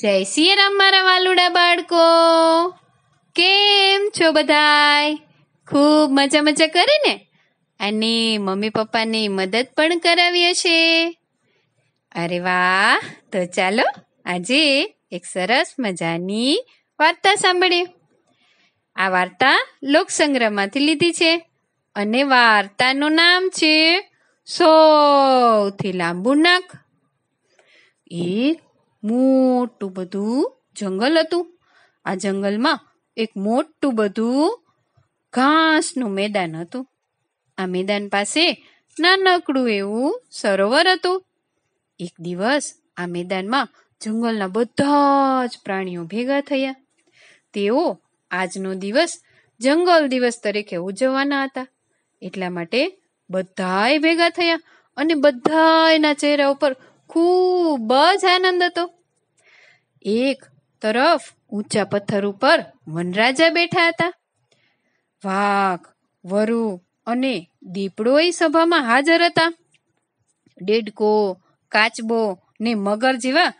જય શ્રી રામ મારા વાલુડા બાળકો કેમ છો બધાય ખૂબ મજા મજા કરે ને અને મમ્મી પપ્પાની મદદ પણ કરાવી હશે અરે વાહ તો ચાલો આજે એક સરસ મજાની વાર્તા સાંભળીએ આ વાર્તા લોકસંગ્રહમાંથી લીધી છે અને વાર્તાનું નામ છે સૌથી લાંબુ નાક એક મોટું બધું જંગલ હતું આ જંગલમાં એક મોટું બધું ઘાસનું મેદાન હતું આ મેદાન પાસે નાનકડું એવું સરોવર હતું એક દિવસ આ મેદાનમાં જંગલના બધા જ પ્રાણીઓ ભેગા થયા તેઓ આજનો દિવસ જંગલ દિવસ તરીકે ઉજવવાના હતા એટલા માટે બધાએ ભેગા થયા અને બધાએના ચહેરા ઉપર ખૂબ જ આનંદ હતો એક તરફ ઊંચા પથ્થર ઉપર વનરાજા બેઠા હતા વાઘ વરુ અને દીપડોય સભામાં હાજર હતા ડેડકો કાચબો ને મગર જેવા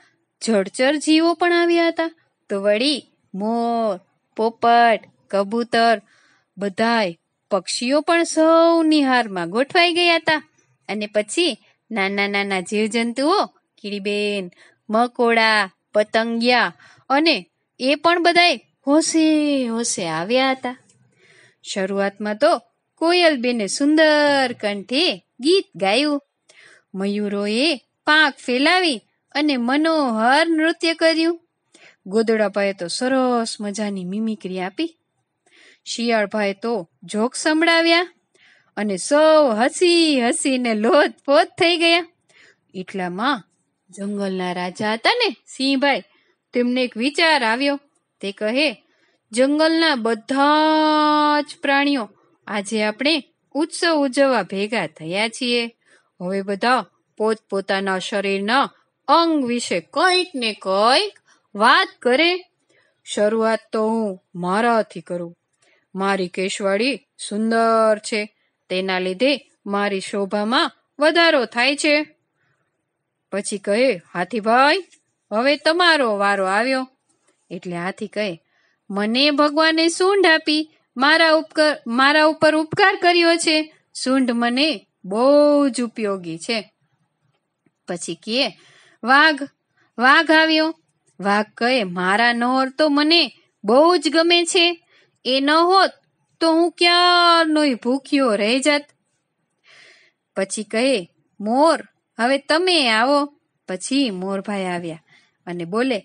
જળચર જીવો પણ આવ્યા હતા તો વળી મોર પોપટ કબૂતર બધાય પક્ષીઓ પણ સૌની હારમાં ગોઠવાઈ ગયા હતા અને પછી નાના નાના જીવજંતુઓ કીડીબેન મકોડા પતંગિયા અને એ પણ બધાએ હોશે હોશે આવ્યા હતા શરૂઆતમાં તો કોયલબેને સુંદર કંઠે ગીત ગાયું મયુરોએ પાંખ ફેલાવી અને મનોહર નૃત્ય કર્યું ગોદડાભાઈએ તો સરસ મજાની મિમિક્રી આપી શિયાળભાઈ તો જોક સંભળાવ્યા અને સૌ હસી હસીને લોતપોત થઈ ગયા એટલામાં જંગલના રાજા હતા ને સિંહભાઈ તેમને એક વિચાર આવ્યો તે કહે જંગલના બધા જ પ્રાણીઓ આજે આપણે ઉત્સવ ઉજવવા ભેગા થયા છીએ હવે બધા પોતપોતાના શરીરના અંગ વિશે કંઈક ને કંઈક વાત કરે શરૂઆત તો હું મારાથી કરું મારી કેશવાળી સુંદર છે તેના લીધે મારી શોભામાં વધારો થાય છે પછી કહે હાથીભાઈ હવે તમારો વારો આવ્યો એટલે હાથી કહે મને ભગવાને સૂંઢ આપી મારા ઉપકર મારા ઉપર ઉપકાર કર્યો છે સૂંઢ મને બહુ જ ઉપયોગી છે પછી કહે વાઘ વાઘ આવ્યો વાઘ કહે મારા નહોર તો મને બહુ જ ગમે છે એ ન હોત તો હું ક્યારનોય ભૂખ્યો રહી જાત પછી કહે મોર હવે તમે આવો પછી મોરભાઈ આવ્યા અને બોલે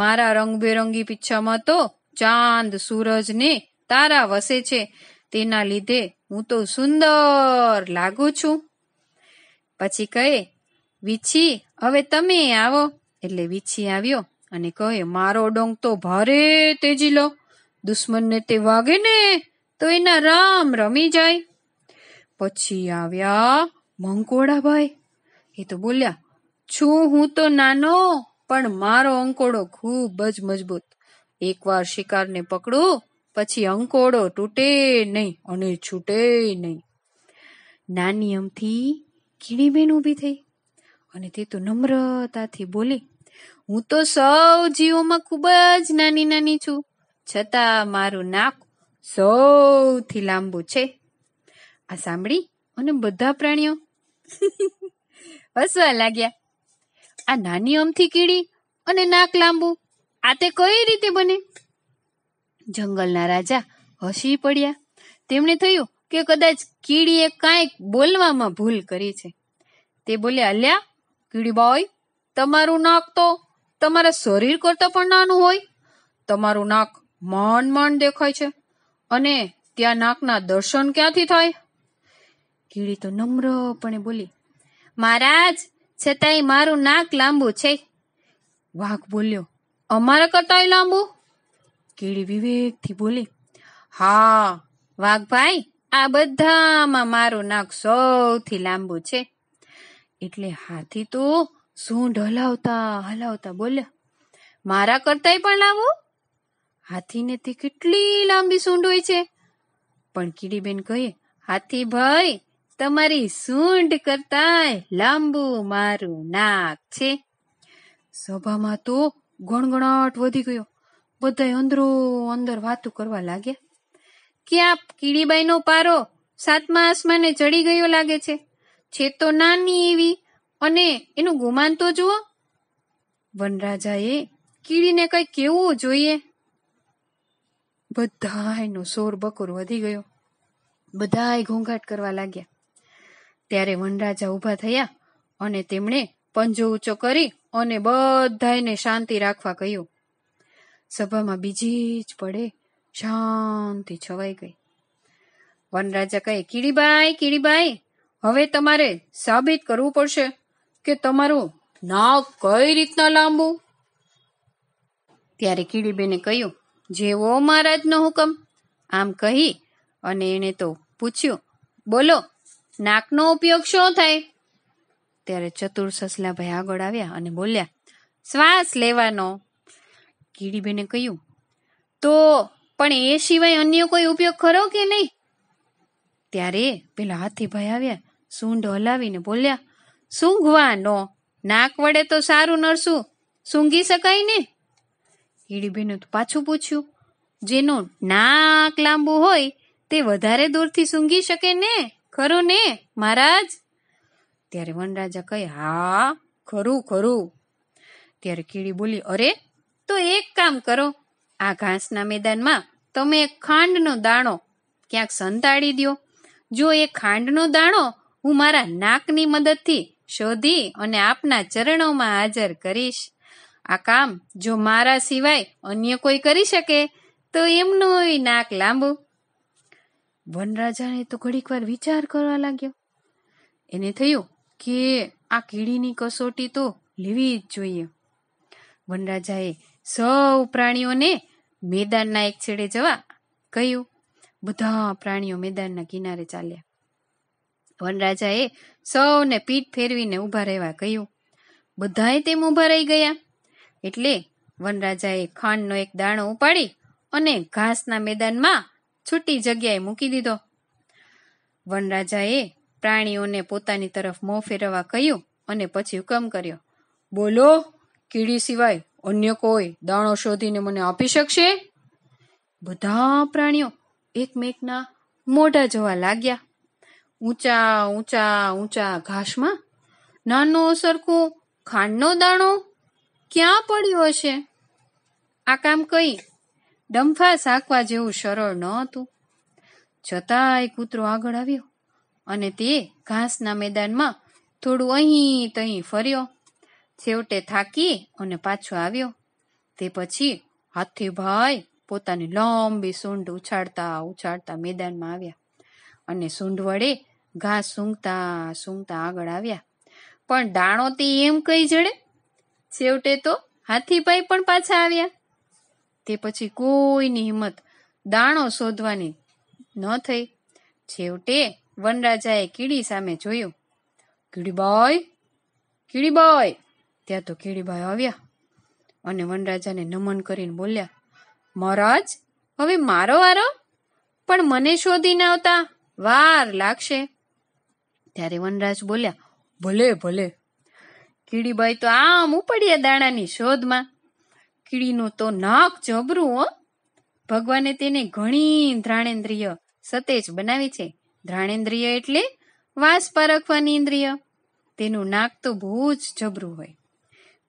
મારા રંગબેરંગી પીછામાં તો ચાંદ સૂરજ ને તારા વસે છે તેના લીધે હું તો સુંદર લાગુ છું પછી કહે વીછી હવે તમે આવો એટલે વીછી આવ્યો અને કહે મારો ડોંગ તો ભારે તેજી તેજીલો દુશ્મનને તે વાગે ને તો એના રામ રમી જાય પછી આવ્યા મંકોડાભાઈ એ તો બોલ્યા છું હું તો નાનો પણ મારો અંકોડો ખૂબ જ મજબૂત એકવાર શિકારને પકડો પછી અંકોડો તૂટે નહીં અને છૂટે નહીં નાની અમથી કીડી બેન ઊભી થઈ અને તે તો નમ્રતાથી બોલી હું તો સૌ જીવોમાં ખૂબ જ નાની નાની છું છતાં મારું નાક સૌથી લાંબુ છે આ સાંભળી અને બધા પ્રાણીઓ હસવા લાગ્યા આ નાની અમથી કીડી અને નાક લાંબુ આ તે કઈ રીતે બને જંગલના રાજા હસી પડ્યા તેમણે થયું કે કદાચ કીડીએ કાંઈક બોલવામાં ભૂલ કરી છે તે બોલ્યા અલ્યા કીડી બોય તમારું નાક તો તમારા શરીર કરતાં પણ નાનું હોય તમારું નાક માંડ માંડ દેખાય છે અને ત્યાં નાકના દર્શન ક્યાંથી થાય કીડી તો નમ્રપણે બોલી મહારાજ છતાંય મારું નાક લાંબુ છે વાઘ બોલ્યો અમારા કરતાંય લાંબુ કીડી વિવેકથી બોલી હા વાઘભાઈ આ બધામાં મારું નાક સૌથી લાંબુ છે એટલે હાથી તો સૂંઢ હલાવતા હલાવતા બોલ્યા મારા કરતાંય પણ લાંબુ હાથીને તે કેટલી લાંબી સૂંઢ હોય છે પણ કીડીબેન કહીએ હાથી ભાઈ તમારી સૂંઢ કરતાય લાંબુ મારું નાક છે સભામાં તો ગણગણાટ વધી ગયો બધાય અંદરો અંદર વાતો કરવા લાગ્યા ક્યાં કીડીબાઈનો પારો સાતમા આસમાને ચડી ગયો લાગે છે છે તો નાની એવી અને એનું ગુમાન તો જુઓ વનરાજાએ કીડીને કઈ કેવું જોઈએ બધા એનો શોર બકોર વધી ગયો બધાય ઘોંઘાટ કરવા લાગ્યા ત્યારે વનરાજા ઊભા થયા અને તેમણે પંજો ઊંચો કરી અને બધાને શાંતિ રાખવા કહ્યું સભામાં બીજી જ પડે શાંતિ છવાઈ ગઈ વનરાજા કહે કીડીબાઈ કીડીબાઈ હવે તમારે સાબિત કરવું પડશે કે તમારું નાક કઈ રીતના લાંબુ ત્યારે કીડીબેને કહ્યું જેવો મહારાજનો હુકમ આમ કહી અને એણે તો પૂછ્યું બોલો નાકનો ઉપયોગ શું થાય ત્યારે ચતુર ભાઈ આગળ આવ્યા અને બોલ્યા શ્વાસ લેવાનો કીડીબેને કહ્યું તો પણ એ સિવાય અન્ય કોઈ ઉપયોગ ખરો કે નહીં ત્યારે પેલા હાથી ભાઈ આવ્યા સૂંઢ હલાવીને બોલ્યા સૂંઘવાનો નાક વડે તો સારું નરસું સૂંઘી શકાય ને કીડીબેને તો પાછું પૂછ્યું જેનો નાક લાંબુ હોય તે વધારે દૂરથી સૂંઘી શકે ને ખરું ને મહારાજ ત્યારે વનરાજા કહે હા ખરું ખરું ત્યારે કીડી બોલી અરે તો એક કામ કરો આ ઘાસના મેદાનમાં તમે ખાંડનો દાણો ક્યાંક સંતાડી દો જો એ ખાંડનો દાણો હું મારા નાકની મદદથી શોધી અને આપના ચરણોમાં હાજર કરીશ આ કામ જો મારા સિવાય અન્ય કોઈ કરી શકે તો એમનું નાક લાંબુ વનરાજાને તો ઘડીક વાર વિચાર કરવા લાગ્યો એને થયું કે આ કીડીની કસોટી તો લેવી જ જોઈએ વનરાજાએ સૌ પ્રાણીઓને મેદાનના એક છેડે જવા કહ્યું બધા પ્રાણીઓ મેદાનના કિનારે ચાલ્યા વનરાજાએ સૌને પીઠ ફેરવીને ઊભા રહેવા કહ્યું બધાએ તેમ ઊભા રહી ગયા એટલે વનરાજાએ ખાંડનો એક દાણો ઉપાડી અને ઘાસના મેદાનમાં છૂટી જગ્યાએ મૂકી દીધો વનરાજાએ પ્રાણીઓને પોતાની તરફ મોં ફેરવવા કહ્યું અને પછી હુકમ કર્યો બોલો કીડી સિવાય અન્ય કોઈ દાણો શોધીને મને આપી શકશે બધા પ્રાણીઓ એકમેકના મોઢા જોવા લાગ્યા ઊંચા ઊંચા ઊંચા ઘાસમાં નાનો સરખો ખાંડનો દાણો ક્યાં પડ્યો હશે આ કામ કઈ ડંફા સાકવા જેવું સરળ ન હતું જતાય કૂતરો આગળ આવ્યો અને તે ઘાસના મેદાનમાં થોડું અહીં તહીં ફર્યો છેવટે થાકી અને પાછો આવ્યો તે પછી હાથીભાઈ પોતાની લાંબી સૂંઢ ઉછાળતા ઉછાળતા મેદાનમાં આવ્યા અને સૂંઢ વડે ઘાસ સૂંઘતા સૂંઘતા આગળ આવ્યા પણ દાણો તે એમ કઈ જડે છેવટે તો હાથીભાઈ પણ પાછા આવ્યા તે પછી કોઈની હિંમત દાણો શોધવાની ન થઈ છેવટે વનરાજાએ કીડી સામે જોયું કીડીબાઈ કીડીબાઈ ત્યાં તો કીડીબાઈ આવ્યા અને વનરાજાને નમન કરીને બોલ્યા મહારાજ હવે મારો વારો પણ મને શોધી ન આવતા વાર લાગશે ત્યારે વનરાજ બોલ્યા ભલે ભલે કીડીબાઈ તો આમ ઉપડ્યા દાણાની શોધમાં કીડીનું તો નાક જબરું હો ભગવાને તેને ઘણી ધ્રાણેન્દ્રિય સતેજ બનાવી છે ધ્રાણેન્દ્રિય એટલે વાસ પારખવાની ઇન્દ્રિય તેનું નાક તો બહુ જ જબરું હોય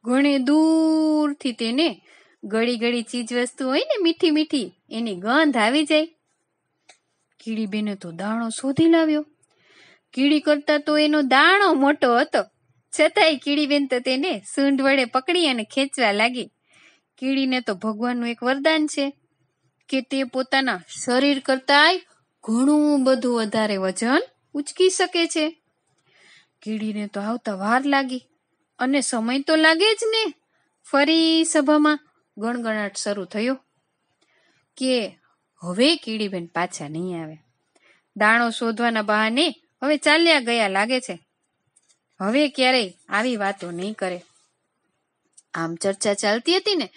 ઘણે દૂરથી તેને ગળી ગળી ચીજ વસ્તુ હોય ને મીઠી મીઠી એની ગંધ આવી જાય કીડી બેને તો દાણો શોધી લાવ્યો કીડી કરતા તો એનો દાણો મોટો હતો છતાંય કીડીબેન તો તેને સૂંઢ વડે પકડી અને ખેંચવા લાગી કીડીને તો ભગવાનનું એક વરદાન છે કે તે પોતાના શરીર કરતાંય ઘણું બધું વધારે વજન ઉચકી શકે છે કીડીને તો આવતા વાર લાગી અને સમય તો લાગે જ ને ફરી સભામાં ગણગણાટ શરૂ થયો કે હવે કીડીબેન પાછા નહીં આવે દાણો શોધવાના બહાને હવે ચાલ્યા ગયા લાગે છે હવે ક્યારેય આવી વાતો નહીં કરે આમ ચર્ચા ચાલતી હતી ને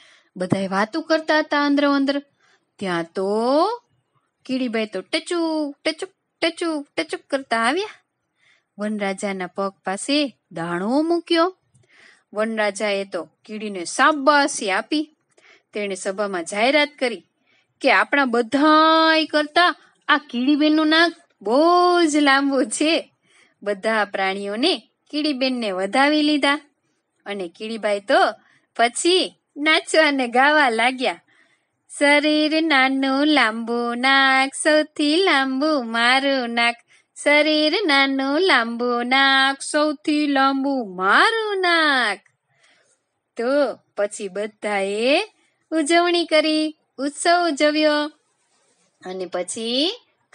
બધાએ વાતો કરતા હતા અંદરો અંદર ત્યાં તો કીડીબાઈ તો ટચુક ટચુક ટચુક ટચુક કરતા આવ્યા વનરાજાના પગ પાસે દાણો મૂક્યો વનરાજાએ તો કીડીને સાબાસી આપી તેણે સભામાં જાહેરાત કરી કે આપણા બધાય કરતા આ કીડીબેનનું નાક બહુ જ લાંબુ છે બધા પ્રાણીઓને કીડીબેનને વધાવી લીધા અને કીડીબાઈ તો પછી નાચવા ને ગાવા લાગ્યા શરીર નાનું લાંબુ નાક સૌથી લાંબુ મારું નાક શરીર નાનું લાંબુ નાક સૌથી લાંબુ મારું નાક તો પછી બધાએ ઉજવણી કરી ઉત્સવ ઉજવ્યો અને પછી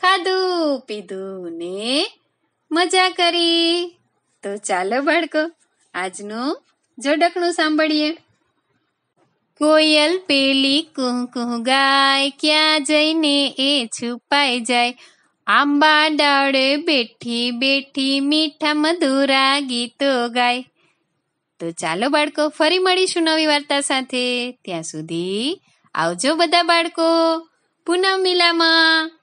ખાધું પીધું ને મજા કરી તો ચાલો બાળકો આજનું જોડકણું સાંભળીએ કોયલ પેલી કુંકું ગાય ક્યાં જઈને એ છુપાઈ જાય આંબા ડાળે બેઠી બેઠી મીઠા મધુરા ગીતો ગાય તો ચાલો બાળકો ફરી મળીશું નવી વાર્તા સાથે ત્યાં સુધી આવજો બધા બાળકો પુનઃ મિલામાં